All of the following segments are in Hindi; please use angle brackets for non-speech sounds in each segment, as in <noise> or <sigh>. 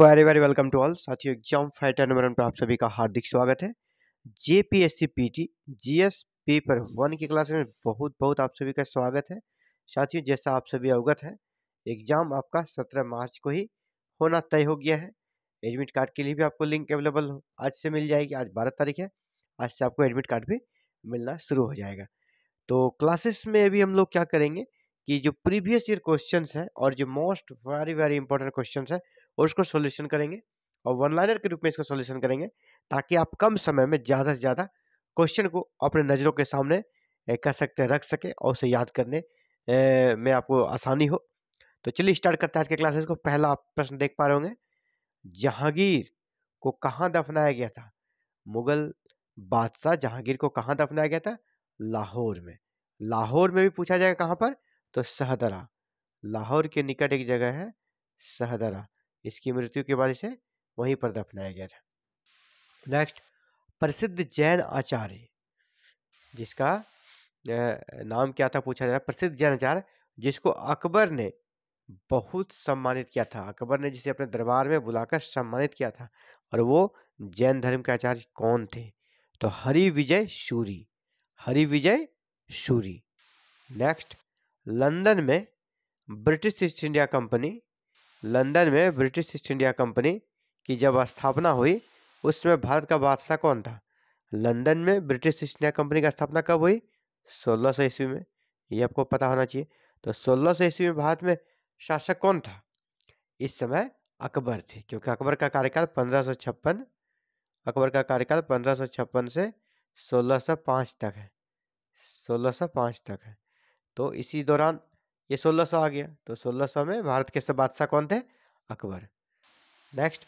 very very welcome to all साथियों एग्जाम फाइटर नंबर वन पर आप सभी का हार्दिक स्वागत है J P S C P T G S paper one की क्लास में बहुत बहुत आप सभी का स्वागत है साथियों जैसा आप सभी अवगत है एग्जाम आपका सत्रह मार्च को ही होना तय हो गया है एडमिट कार्ड के लिए भी आपको लिंक अवेलेबल आज से मिल जाएगी आज बारह तारीख है आज से आपको एडमिट कार्ड भी मिलना शुरू हो जाएगा तो क्लासेस में अभी हम लोग क्या करेंगे कि जो प्रीवियस ईयर क्वेश्चन है और जो most very very important question है और उसको सोल्यूशन करेंगे और वन लाइनर के रूप में इसका सोल्यूशन करेंगे ताकि आप कम समय में ज़्यादा से ज़्यादा क्वेश्चन को अपने नज़रों के सामने कर सकते रख सके और उसे याद करने में आपको आसानी हो तो चलिए स्टार्ट करते हैं आज के क्लासेस को पहला आप प्रश्न देख पा रहे होंगे जहांगीर को कहाँ दफनाया गया था मुगल बादशाह जहांगीर को कहाँ दफनाया गया था लाहौर में लाहौर में भी पूछा जाएगा कहाँ पर तो सहदरा लाहौर के निकट एक जगह है सहदरा इसकी मृत्यु के बाद इसे वहीं पर दफनाया गया था नेक्स्ट प्रसिद्ध जैन आचार्य जिसका नाम क्या था पूछा जा रहा प्रसिद्ध जैन आचार्य जिसको अकबर ने बहुत सम्मानित किया था अकबर ने जिसे अपने दरबार में बुलाकर सम्मानित किया था और वो जैन धर्म के आचार्य कौन थे तो हरि विजय सूरी हरि विजय सूरी नेक्स्ट लंदन में British East India company London में ब्रिटिश ईस्ट इंडिया कंपनी की जब स्थापना हुई उसमें भारत का बादशाह कौन था लंदन में ब्रिटिश ईस्ट इंडिया कंपनी का स्थापना कब हुई सोलह सौ ईस्वी में ये आपको पता होना चाहिए तो सोलह सौ ईस्वी में भारत में शासक कौन था इस समय अकबर थे क्योंकि अकबर का कार्यकाल पंद्रह सौ छप्पन अकबर का कार्यकाल पंद्रह सौ छप्पन से सोलह सौ पाँच तक है सोलह सौ पाँच तक है तो इसी दौरान ये 1600 आ गया तो 1600 में भारत के बादशाह कौन थे अकबर नेक्स्ट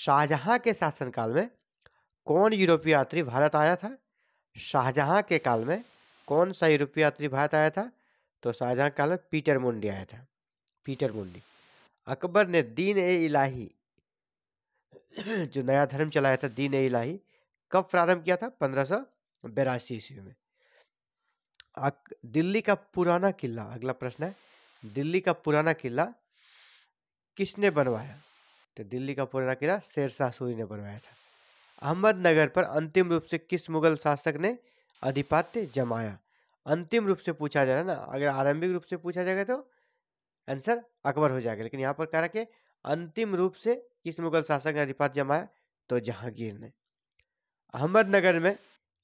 शाहजहां के शासनकाल में कौन यूरोपीय यात्री भारत आया था शाहजहां के काल में कौन सा यूरोपीय यात्री भारत आया था तो शाहजहां के काल में पीटर मुंडी आया था पीटर मुंडी अकबर ने दीन ए इलाही जो नया धर्म चलाया था दीन ए इलाही कब प्रारंभ किया था पंद्रह सौ ईस्वी में दिल्ली का पुराना किला अगला प्रश्न है दिल्ली का पुराना किला किसने बनवाया तो दिल्ली का पुराना किला शेरशाह सूरी ने बनवाया था अहमदनगर पर अंतिम रूप से किस मुगल शासक ने अधिपात्य जमाया अंतिम रूप से पूछा जाए ना अगर आरंभिक रूप से पूछा जाएगा तो आंसर अकबर हो जाएगा लेकिन यहाँ पर कह रहा कि अंतिम रूप से किस मुगल शासक ने अधिपत्य जमाया तो जहांगीर ने अहमदनगर में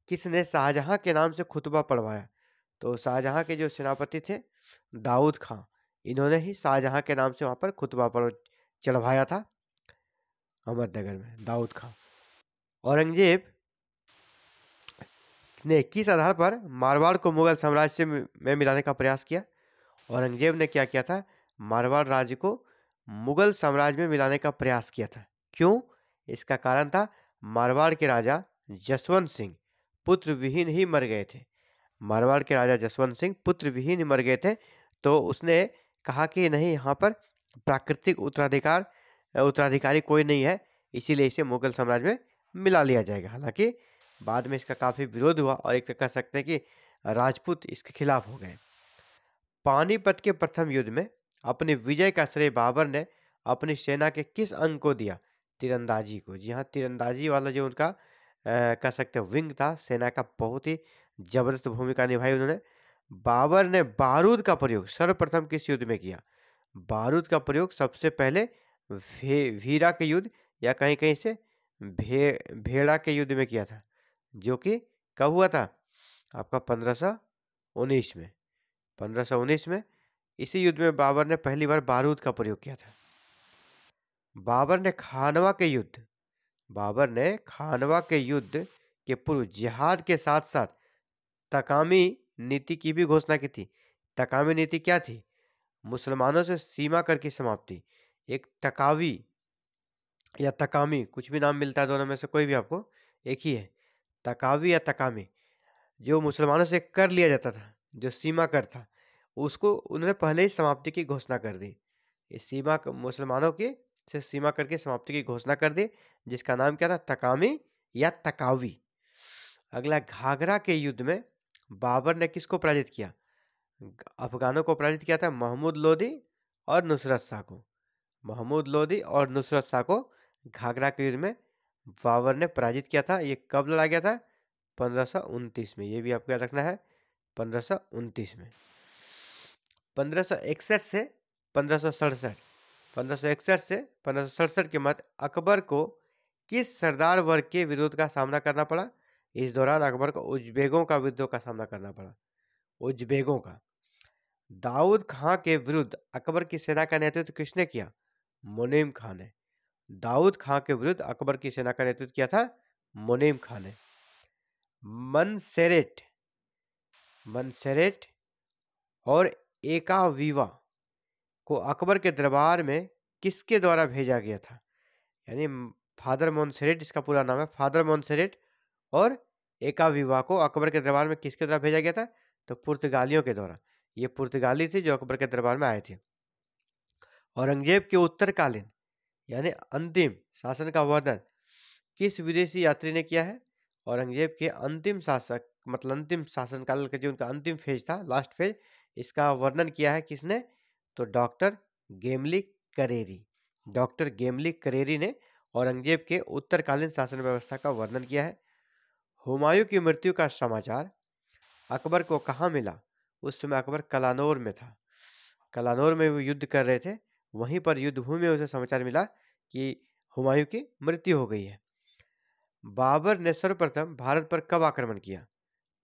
किसने शाहजहां के नाम से खुतबा पढ़वाया तो शाहजहाँ के जो सेनापति थे दाऊद खां इन्होंने ही शाहजहाँ के नाम से वहाँ पर खुतबा पर चढ़वाया था अहमदनगर में दाऊद खां औरंगजेब ने किस आधार पर मारवाड़ को मुगल साम्राज्य से में मिलाने का प्रयास किया औरंगजेब ने क्या किया था मारवाड़ राज्य को मुगल साम्राज्य में मिलाने का प्रयास किया था क्यों इसका कारण था मारवाड़ के राजा जसवंत सिंह पुत्र विहीन ही मर गए थे मारवाड़ के राजा जसवंत सिंह पुत्र विहीन मर गए थे तो उसने कहा कि नहीं यहाँ पर प्राकृतिक उत्तराधिकार उत्तराधिकारी कोई नहीं है इसीलिए इसे मुगल साम्राज्य में मिला लिया जाएगा हालांकि बाद में इसका काफ़ी विरोध हुआ और एक तो कह सकते हैं कि राजपूत इसके खिलाफ हो गए पानीपत के प्रथम युद्ध में अपने विजय का श्रेय बाबर ने अपनी सेना के किस अंग को दिया तीरंदाजी को जी हाँ तीरंदाजी वाला जो उनका कह सकते हैं विंग था सेना का बहुत ही जबरदस्त भूमिका निभाई उन्होंने बाबर ने बारूद का प्रयोग सर्वप्रथम किस युद्ध में किया बारूद का प्रयोग सबसे पहले भे वीरा के युद्ध या कहीं कहीं से भे भेड़ा के युद्ध में किया था जो कि कब हुआ था आपका पंद्रह उन्नीस में पंद्रह उन्नीस में इसी युद्ध में बाबर ने पहली बार बारूद का प्रयोग किया था बाबर ने खानवा के युद्ध बाबर ने खानवा के युद्ध के पूर्व जिहाद के साथ साथ तकामी नीति की भी घोषणा की थी तकामी नीति क्या थी मुसलमानों से सीमा कर की समाप्ति एक तकावी या तकामी कुछ भी नाम मिलता है दोनों में से कोई भी आपको एक ही है तकावी या तकामी जो मुसलमानों से कर लिया जाता था जो सीमा कर था उसको उन्होंने पहले ही समाप्ति की घोषणा कर दी इस सीमा मुसलमानों के से सीमा करके समाप्ति की घोषणा कर दी जिसका नाम क्या था तकामी या तकावी अगला घाघरा के युद्ध में बाबर ने किसको पराजित किया अफगानों को पराजित किया था महमूद लोदी और नुसरत शाह को महमूद लोदी और नुसरत शाह को घाघरा के युद्ध में बाबर ने पराजित किया था ये कब लड़ा गया था पंद्रह में ये भी आपको याद रखना है पंद्रह में पंद्रह से पंद्रह पंद्रह से पंद्रह के मध्य अकबर को किस सरदार वर्ग के विरोध का सामना करना पड़ा इस दौरान अकबर को उज्बेगों का विद्रोह का सामना करना पड़ा उज्बेगों का दाऊद खां के विरुद्ध अकबर की सेना का नेतृत्व किसने किया मुनीम खान ने दाऊद खां के विरुद्ध अकबर की सेना का नेतृत्व किया था मुनीम खान ने मनसेरेट मनसेरेट और एकावीवा को अकबर के दरबार में किसके द्वारा भेजा गया था यानी फादर मोनसेरेट इसका पूरा नाम है फादर मोनसेरेट और एका विवाह को अकबर के दरबार में किसके द्वारा भेजा गया था तो पुर्तगालियों के द्वारा ये पुर्तगाली थे जो अकबर के दरबार में आए थे औरंगजेब के उत्तरकालीन यानी अंतिम शासन का वर्णन किस विदेशी यात्री ने किया है औरंगजेब के अंतिम शासक मतलब अंतिम शासनकाल का जो उनका अंतिम फेज था लास्ट फेज इसका वर्णन किया है किसने तो doctor Gemelli Careri doctor Gemelli Careri ने औरंगजेब के उत्तरकालीन शासन व्यवस्था का वर्णन किया है हुमायूं की मृत्यु का समाचार अकबर को कहाँ मिला उस समय अकबर कलानौर में था कलानौर में वो युद्ध कर रहे थे वहीं पर युद्धभूमि में उसे समाचार मिला कि हुमायूं की मृत्यु हो गई है बाबर ने सर्वप्रथम भारत पर कब आक्रमण किया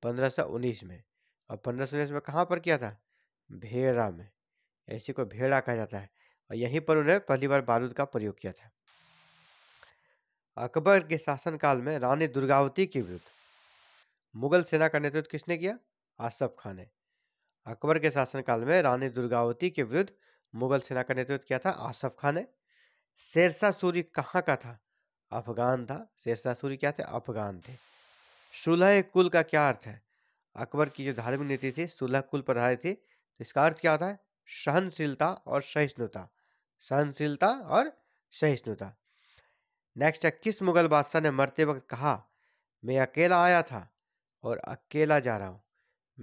1519 में और 1519 में कहाँ पर किया था भेड़ा में ऐसे को भेड़ा कहा जाता है और यहीं पर उन्हें पहली बार बारूद का प्रयोग किया था अकबर के शासनकाल में रानी दुर्गावती के विरुद्ध मुगल सेना का नेतृत्व किसने किया आसफ खान ने अकबर के शासनकाल में रानी दुर्गावती के विरुद्ध मुगल सेना का नेतृत्व किया था आसफ खान ने शेरशाह सूरी कहाँ का था अफगान था शेरशाह सूरी क्या थे अफगान थे सुलह कुल का क्या अर्थ है अकबर की जो धार्मिक नीति थी सुलह कुल पर आधारित थी तो इसका अर्थ क्या होता है सहनशीलता और सहिष्णुता सहनशीलता और सहिष्णुता नेक्स्ट है किस मुग़ल बादशाह ने मरते वक्त कहा मैं अकेला आया था और अकेला जा रहा हूँ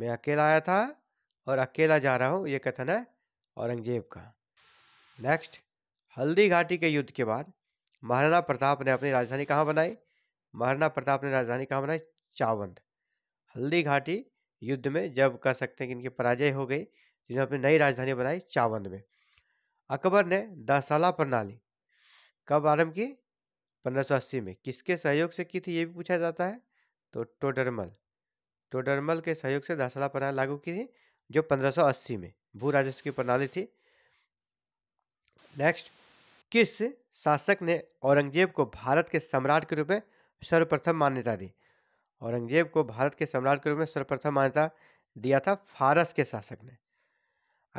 मैं अकेला आया था और अकेला जा रहा हूँ ये कथन है औरंगजेब का नेक्स्ट हल्दी घाटी के युद्ध के बाद महाराणा प्रताप ने अपनी राजधानी कहाँ बनाई महाराणा प्रताप ने राजधानी कहाँ बनाई चावंद हल्दी घाटी युद्ध में जब कह सकते हैं कि इनकी पराजय हो गई जिन्होंने अपनी नई राजधानी बनाई चावंद में अकबर ने दसाला प्रणाली कब आरंभ की पंद्रह में किसके सहयोग से की थी ये भी पूछा जाता है तो टोडरमल टोडरमल के सहयोग से दासला प्रणाली लागू की थी जो 1580 में भू राजस्व की प्रणाली थी नेक्स्ट किस शासक ने औरंगजेब को भारत के सम्राट के रूप में सर्वप्रथम मान्यता दी औरंगजेब को भारत के सम्राट के रूप में सर्वप्रथम मान्यता दिया था फारस के शासक ने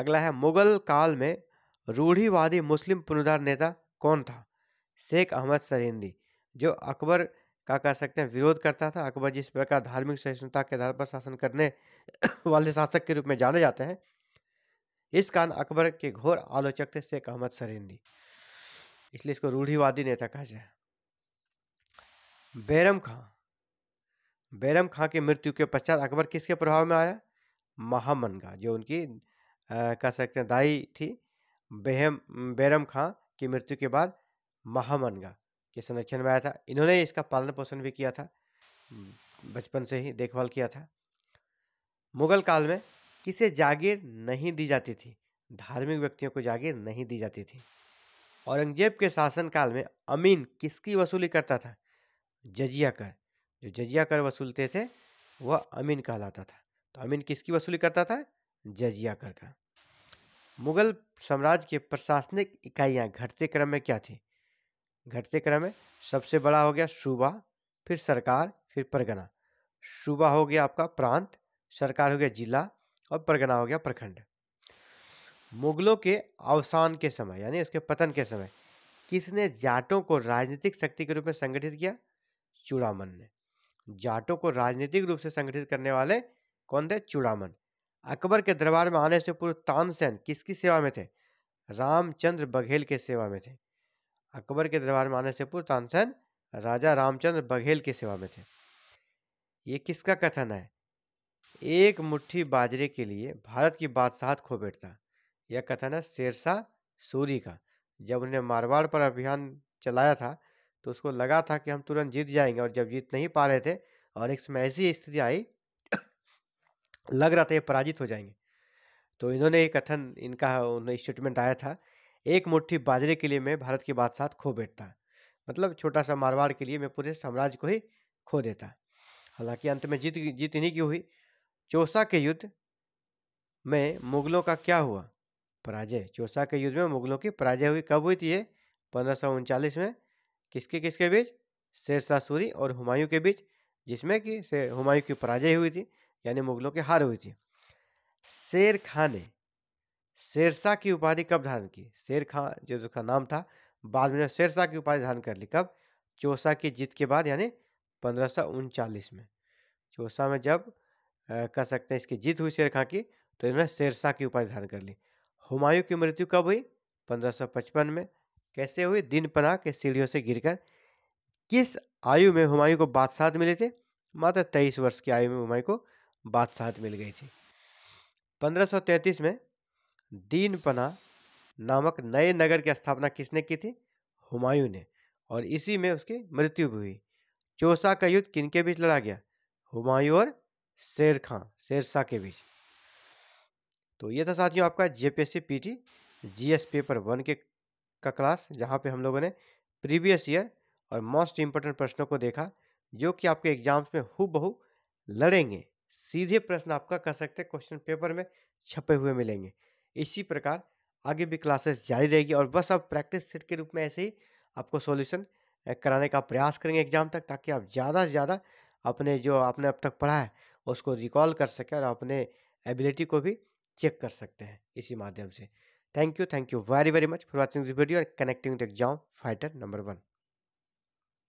अगला है मुगल काल में रूढ़ीवादी मुस्लिम पुनरुद्धार नेता कौन था शेख अहमद सरिंदी जो अकबर का कह सकते हैं विरोध करता था अकबर जिस प्रकार धार्मिक सहिष्णुता के आधार पर शासन करने <coughs> वाले शासक के रूप में जाने जाते हैं इस कारण अकबर के घोर आलोचक थे शेख अहमद सरिंदी इसलिए इसको रूढ़ीवादी नेता कहा जाए बैरम खां बैरम खां की मृत्यु के पश्चात अकबर किसके प्रभाव में आया महामनगा जो उनकी कह सकते हैं दाई थी बेहम बैरम खां की मृत्यु के बाद महामनगा के संरक्षण में आया था इन्होंने इसका पालन पोषण भी किया था बचपन से ही देखभाल किया था मुगल काल में किसे जागीर नहीं दी जाती थी धार्मिक व्यक्तियों को जागीर नहीं दी जाती थी औरंगजेब के शासन काल में अमीन किसकी वसूली करता था जजिया कर जो जजिया कर वसूलते थे वह अमीन कहलाता था तो अमीन किसकी वसूली करता था जजिया कर का मुगल साम्राज्य के प्रशासनिक इकाइयाँ घटते क्रम में क्या थी घटते क्रम में सबसे बड़ा हो गया सूबा फिर सरकार फिर परगना सूबा हो गया आपका प्रांत सरकार हो गया जिला और परगना हो गया प्रखंड मुगलों के अवसान के समय यानी उसके पतन के समय किसने जाटों को राजनीतिक शक्ति के रूप में संगठित किया चूड़ामन ने जाटों को राजनीतिक रूप से संगठित करने वाले कौन थे चूड़ामन अकबर के दरबार में आने से पूर्व तानसेन किसकी सेवा में थे रामचंद्र बघेल के सेवा में थे अकबर के दरबार में आने से पूर्व तानसेन राजा रामचंद्र बघेल की सेवा में थे ये किसका कथन है एक मुट्ठी बाजरे के लिए भारत की बादशाहत खो बैठता यह कथन है शेरशाह सूरी का जब उन्हें मारवाड़ पर अभियान चलाया था तो उसको लगा था कि हम तुरंत जीत जाएंगे और जब जीत नहीं पा रहे थे और एक समय ऐसी स्थिति आई लग रहा था ये पराजित हो जाएंगे तो इन्होंने ये कथन इनका स्टेटमेंट आया था एक मुट्ठी बाजरे के लिए मैं भारत के बादशाह खो बैठता मतलब छोटा सा मारवाड़ के लिए मैं पूरे साम्राज्य को ही खो देता हालांकि अंत में जीत जीत इन्हीं की हुई चौसा के युद्ध में मुगलों का क्या हुआ पराजय चौसा के युद्ध में मुगलों की पराजय हुई कब हुई थी ये पंद्रह में किसके किसके बीच शेरशाह सूरी और हुमायूं के बीच जिसमें कि हुमायूं की पराजय हुई थी यानी मुगलों की हार हुई थी शेर खां ने शेरशाह की उपाधि कब धारण की शेर खां जो उसका नाम था बाद में शेरशाह की उपाधि धारण कर ली कब चौसा की जीत के बाद यानी पंद्रह में चौसा में जब कह सकते हैं इसकी जीत हुई शेर खां की तो इन्होंने शेरशाह की उपाधि धारण कर ली हुमायूं की मृत्यु कब हुई 1555 में कैसे हुई दिन पना के सीढ़ियों से गिरकर किस आयु में हुमायूं को बादशाह मिले थे मात्र तेईस वर्ष की आयु में हुमायूं को बादशाहत मिल गई थी 1533 में दीनपना नामक नए नगर की स्थापना किसने की थी हुमायूं ने और इसी में उसकी मृत्यु भी हुई चौसा का युद्ध किनके बीच लड़ा गया हुमायूं और शेर खां शेर शाह के बीच तो ये था साथियों आपका JPSC PT GS paper one के का क्लास जहाँ पे हम लोगों ने प्रीवियस ईयर और मोस्ट इम्पोर्टेंट प्रश्नों को देखा जो कि आपके एग्जाम्स में हु बहु लड़ेंगे सीधे प्रश्न आपका कह सकते क्वेश्चन पेपर में छपे हुए मिलेंगे इसी प्रकार आगे भी क्लासेस जारी रहेगी और बस आप प्रैक्टिस सेट के रूप में ऐसे ही आपको सॉल्यूशन कराने का प्रयास करेंगे एग्जाम तक ताकि आप ज़्यादा से ज़्यादा अपने जो आपने अब तक पढ़ा है उसको रिकॉल कर सकें और अपने एबिलिटी को भी चेक कर सकते हैं इसी माध्यम से thank you thank you very very much for watching this video and connecting to exam fighter number one